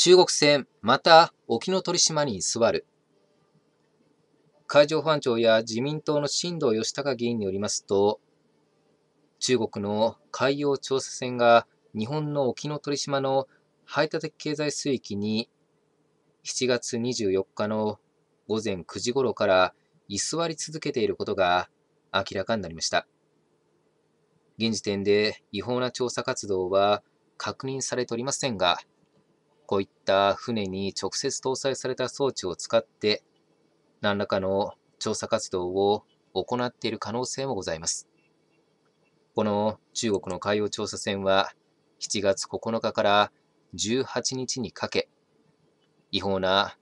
中国船、また沖の鳥島に居座る。海上保安庁や自民党の新藤義孝議員によりますと、中国の海洋調査船が日本の沖ノ鳥島の排他的経済水域に7月24日の午前9時頃から居座り続けていることが明らかになりました。現時点で違法な調査活動は確認されておりませんが、こういった船に直接搭載された装置を使って、何らかの調査活動を行っている可能性もございます。この中国の海洋調査船は、7月9日から18日にかけ、違法な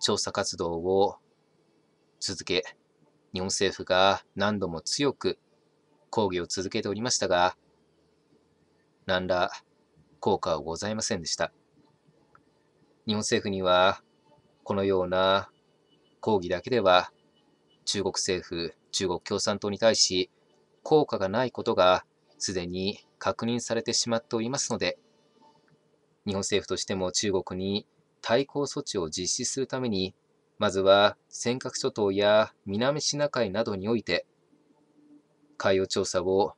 調査活動を続け、日本政府が何度も強く抗議を続けておりましたが、何ら効果はございませんでした。日本政府には、このような抗議だけでは、中国政府、中国共産党に対し、効果がないことがすでに確認されてしまっておりますので、日本政府としても中国に対抗措置を実施するために、まずは尖閣諸島や南シナ海などにおいて、海洋調査を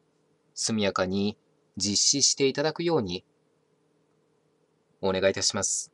速やかに実施していただくようにお願いいたします。